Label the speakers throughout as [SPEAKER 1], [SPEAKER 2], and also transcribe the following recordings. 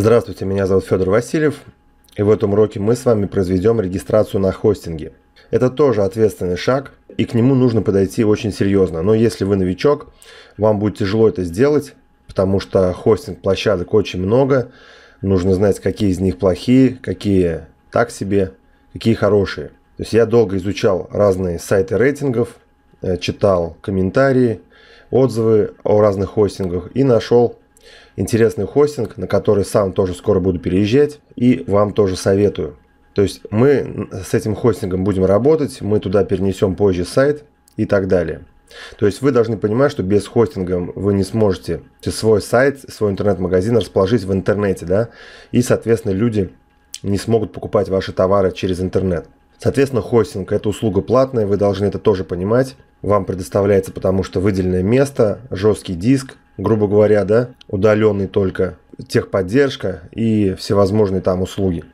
[SPEAKER 1] Здравствуйте, меня зовут Федор Васильев, и в этом уроке мы с вами произведем регистрацию на хостинге. Это тоже ответственный шаг, и к нему нужно подойти очень серьезно. Но если вы новичок, вам будет тяжело это сделать, потому что хостинг площадок очень много, нужно знать, какие из них плохие, какие так себе, какие хорошие. То есть я долго изучал разные сайты рейтингов, э, читал комментарии, отзывы о разных хостингах и нашел интересный хостинг, на который сам тоже скоро буду переезжать и вам тоже советую. То есть мы с этим хостингом будем работать, мы туда перенесем позже сайт и так далее. То есть вы должны понимать, что без хостинга вы не сможете свой сайт, свой интернет-магазин расположить в интернете, да, и, соответственно, люди не смогут покупать ваши товары через интернет. Соответственно, хостинг – это услуга платная, вы должны это тоже понимать. Вам предоставляется потому, что выделенное место, жесткий диск, грубо говоря, да, удаленный только, техподдержка и всевозможные там услуги.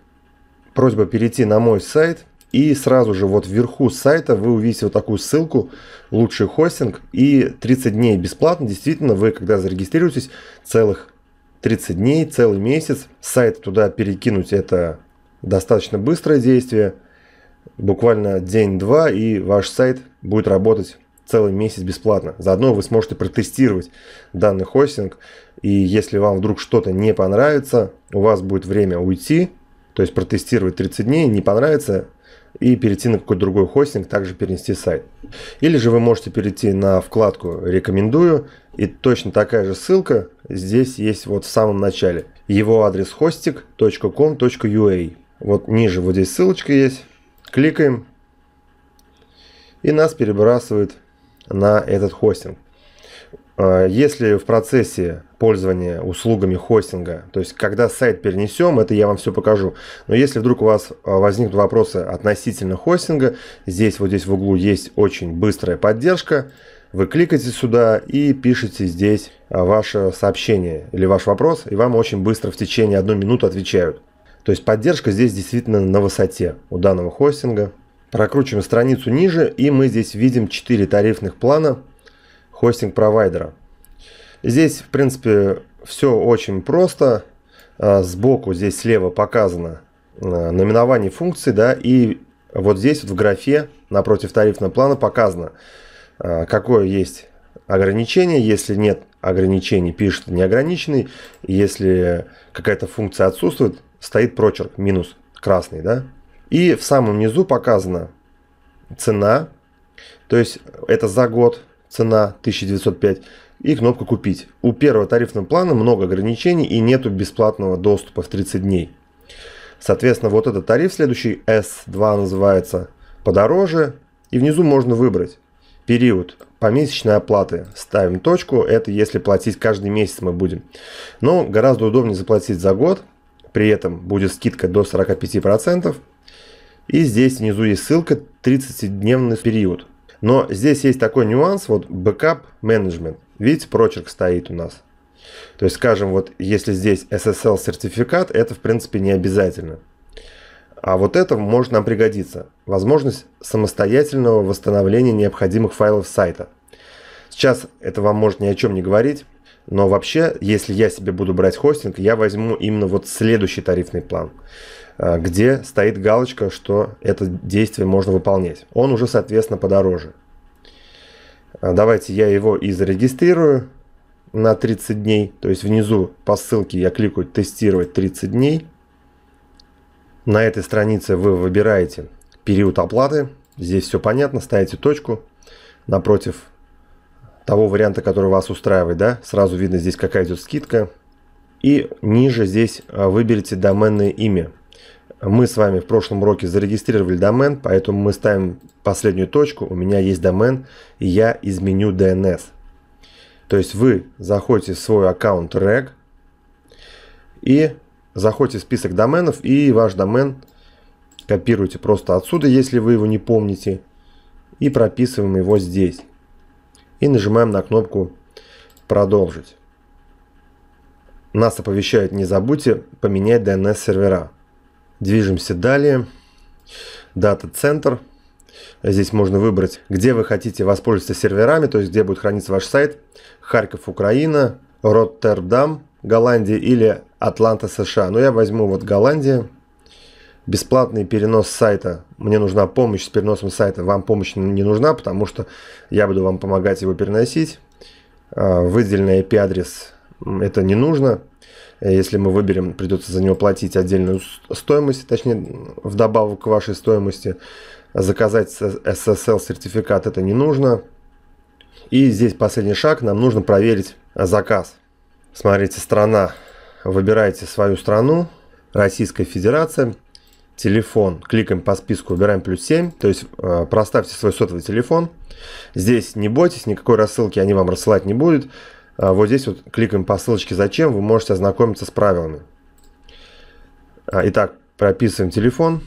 [SPEAKER 1] Просьба перейти на мой сайт и сразу же вот вверху сайта вы увидите вот такую ссылку «Лучший хостинг» и 30 дней бесплатно. Действительно, вы когда зарегистрируетесь, целых 30 дней, целый месяц. Сайт туда перекинуть – это достаточно быстрое действие. Буквально день-два, и ваш сайт будет работать целый месяц бесплатно. Заодно вы сможете протестировать данный хостинг. И если вам вдруг что-то не понравится, у вас будет время уйти, то есть протестировать 30 дней, не понравится, и перейти на какой-то другой хостинг, также перенести сайт. Или же вы можете перейти на вкладку «Рекомендую», и точно такая же ссылка здесь есть вот в самом начале. Его адрес hosting.com.ua. А. Вот ниже вот здесь ссылочка есть. Кликаем, и нас перебрасывает на этот хостинг. А, если в процессе пользования услугами хостинга, то есть когда сайт перенесем, это я вам все покажу, но если вдруг у вас а, возникнут вопросы относительно хостинга, здесь вот здесь в углу есть очень быстрая поддержка, вы кликаете сюда и пишете здесь а, ваше сообщение или ваш вопрос, и вам очень быстро в течение одной минуты отвечают. То есть поддержка здесь действительно на высоте у данного хостинга. Прокручиваем страницу ниже, и мы здесь видим 4 тарифных плана хостинг-провайдера. Здесь, в принципе, все очень просто. А, сбоку здесь слева показано а, наименование функции, да, и вот здесь вот в графе напротив тарифного плана показано, а, какое есть ограничение. Если нет ограничений, пишет неограниченный. Если какая-то функция отсутствует, стоит прочерк, минус красный, да. И в самом низу показана цена, то есть это за год цена 1905 и кнопка «Купить». У первого тарифного плана много ограничений и нету бесплатного доступа в 30 дней. Соответственно, вот этот тариф следующий, S2 называется, подороже. И внизу можно выбрать период помесячной оплаты. Ставим точку, это если платить каждый месяц мы будем. Но гораздо удобнее заплатить за год, при этом будет скидка до 45%. И здесь внизу есть ссылка 30-дневный период. Но здесь есть такой нюанс, вот backup management. Видите, прочерк стоит у нас. То есть, скажем, вот если здесь SSL сертификат, это в принципе не обязательно. А вот это может нам пригодиться. Возможность самостоятельного восстановления необходимых файлов сайта. Сейчас это вам может ни о чем не говорить, но вообще, если я себе буду брать хостинг, я возьму именно вот следующий тарифный план, э, где стоит галочка, что это действие можно выполнять. Он уже, соответственно, подороже. Э, давайте я его и зарегистрирую на 30 дней. То есть внизу по ссылке я кликаю «Тестировать 30 дней». На этой странице вы выбираете период оплаты. Здесь все понятно, ставите точку напротив того варианта, который вас устраивает, да, сразу видно здесь, какая идет скидка. И ниже здесь а, выберите доменное имя. Мы с вами в прошлом уроке зарегистрировали домен, поэтому мы ставим последнюю точку. У меня есть домен, и я изменю DNS. То есть вы заходите в свой аккаунт reg и заходите в список доменов, и ваш домен копируете просто отсюда, если вы его не помните, и прописываем его здесь и нажимаем на кнопку «Продолжить». Нас оповещают, не забудьте поменять DNS сервера. Движемся далее. Дата-центр. Здесь можно выбрать, где вы хотите воспользоваться серверами, то есть где будет храниться ваш сайт. Харьков, Украина, Роттердам, Голландия или Атланта, США. Но ну, я возьму вот Голландия бесплатный перенос сайта. Мне нужна помощь с переносом сайта. Вам помощь не нужна, потому что я буду вам помогать его переносить. А, выделенный IP-адрес это не нужно. Если мы выберем, придется за него платить отдельную стоимость, точнее, вдобавок к вашей стоимости. Заказать SSL-сертификат это не нужно. И здесь последний шаг, нам нужно проверить заказ. Смотрите, страна. Выбираете свою страну, Российская Федерация телефон, кликаем по списку, выбираем плюс 7, то есть э, проставьте свой сотовый телефон. Здесь не бойтесь, никакой рассылки они вам рассылать не будут. Э, вот здесь вот кликаем по ссылочке «Зачем», вы можете ознакомиться с правилами. Э, итак, прописываем телефон.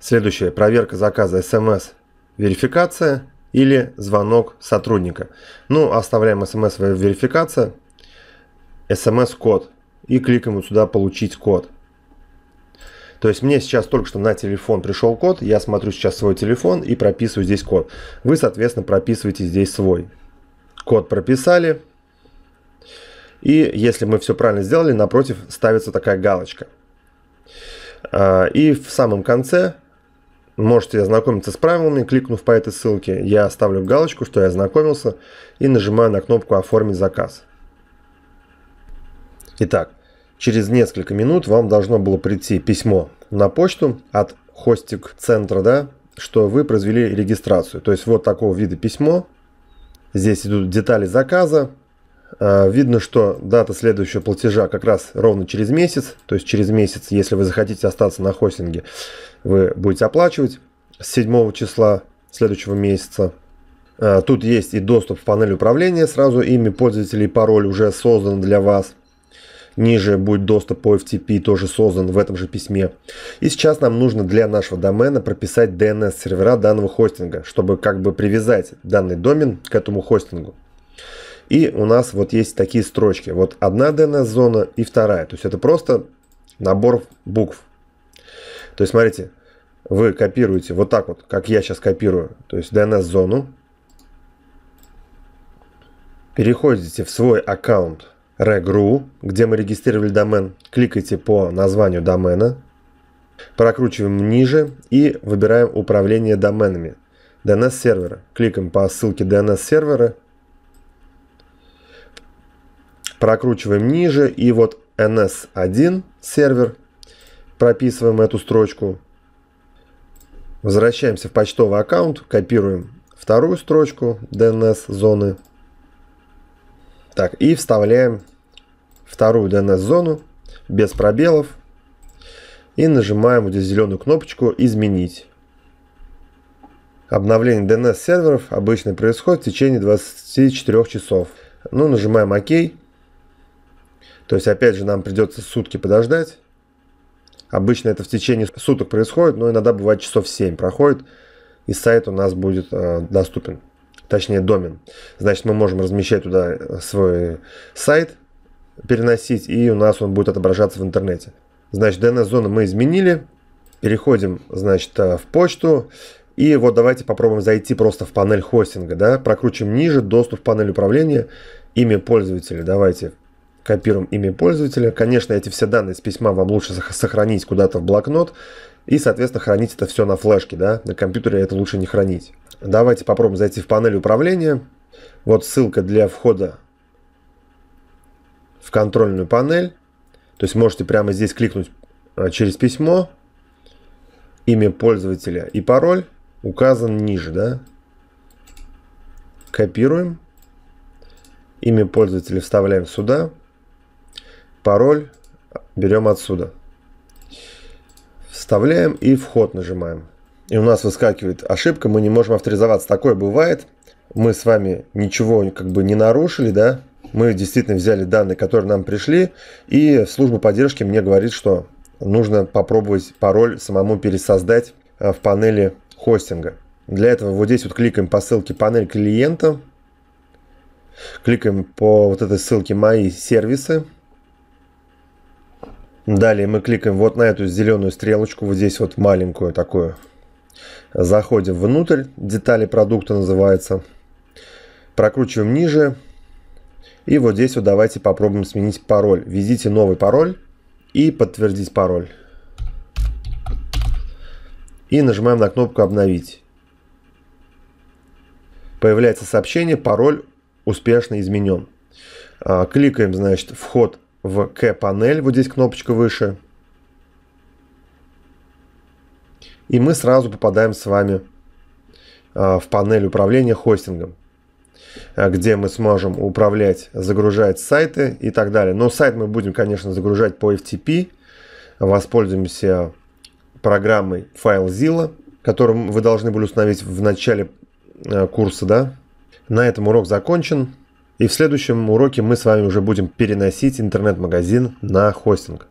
[SPEAKER 1] Следующая проверка заказа sms верификация или звонок сотрудника. Ну, оставляем sms верификация sms код и кликаем вот сюда «Получить код». То есть мне сейчас только что на телефон пришел код, я смотрю сейчас свой телефон и прописываю здесь код. Вы, соответственно, прописываете здесь свой. Код прописали. И если мы все правильно сделали, напротив ставится такая галочка. А, и в самом конце можете ознакомиться с правилами, кликнув по этой ссылке. Я ставлю галочку, что я ознакомился, и нажимаю на кнопку «Оформить заказ». Итак, Через несколько минут вам должно было прийти письмо на почту от хостик-центра, да, что вы произвели регистрацию. То есть вот такого вида письмо. Здесь идут детали заказа. А, видно, что дата следующего платежа как раз ровно через месяц. То есть через месяц, если вы захотите остаться на хостинге, вы будете оплачивать с 7 числа следующего месяца. А, тут есть и доступ в панель управления, сразу имя пользователей, пароль уже создан для вас – Ниже будет доступ по FTP, тоже создан в этом же письме. И сейчас нам нужно для нашего домена прописать DNS сервера данного хостинга, чтобы как бы привязать данный домен к этому хостингу. И у нас вот есть такие строчки. Вот одна DNS-зона и вторая. То есть это просто набор букв. То есть смотрите, вы копируете вот так вот, как я сейчас копирую. То есть DNS-зону. Переходите в свой аккаунт regru, где мы регистрировали домен. Кликайте по названию домена, прокручиваем ниже и выбираем управление доменами. DNS сервера. Кликаем по ссылке DNS сервера. Прокручиваем ниже и вот NS1 сервер. Прописываем эту строчку. Возвращаемся в почтовый аккаунт, копируем вторую строчку DNS зоны так, и вставляем вторую DNS-зону без пробелов. И нажимаем вот здесь зеленую кнопочку «Изменить». Обновление DNS серверов обычно происходит в течение 24 часов. Ну, нажимаем ОК. То есть, опять же, нам придется сутки подождать. Обычно это в течение суток происходит, но иногда бывает часов 7 проходит, и сайт у нас будет э, доступен точнее домен. Значит, мы можем размещать туда э, свой э, сайт, переносить, и у нас он будет отображаться в интернете. Значит, DNS-зону мы изменили. Переходим, значит, э, в почту. И вот давайте попробуем зайти просто в панель хостинга, да, прокручиваем ниже, доступ в панель управления, имя пользователя, давайте копируем имя пользователя. Конечно, эти все данные с письма вам лучше сохранить куда-то в блокнот и, соответственно, хранить это все на флешке, да, на компьютере это лучше не хранить. Давайте попробуем зайти в панель управления. Вот ссылка для входа в контрольную панель. То есть можете прямо здесь кликнуть а, через письмо, имя пользователя и пароль указан ниже, да. Копируем. Имя пользователя вставляем сюда. Пароль берем отсюда вставляем и вход нажимаем. И у нас выскакивает ошибка, мы не можем авторизоваться. Такое бывает. Мы с вами ничего как бы не нарушили, да? Мы действительно взяли данные, которые нам пришли, и служба поддержки мне говорит, что нужно попробовать пароль самому пересоздать а, в панели хостинга. Для этого вот здесь вот кликаем по ссылке панель клиента, кликаем по вот этой ссылке «Мои сервисы», Далее мы кликаем вот на эту зеленую стрелочку, вот здесь вот маленькую такую. Заходим внутрь, детали продукта называется. Прокручиваем ниже. И вот здесь вот давайте попробуем сменить пароль. Введите новый пароль и подтвердить пароль. И нажимаем на кнопку «Обновить». Появляется сообщение «Пароль успешно изменен». А, кликаем, значит, «Вход в К-панель, вот здесь кнопочка выше. И мы сразу попадаем с вами а, в панель управления хостингом, а, где мы сможем управлять, загружать сайты и так далее. Но сайт мы будем, конечно, загружать по FTP. Воспользуемся программой FileZilla, которую вы должны были установить в начале а, курса. Да? На этом урок закончен. И в следующем уроке мы с вами уже будем переносить интернет-магазин на хостинг.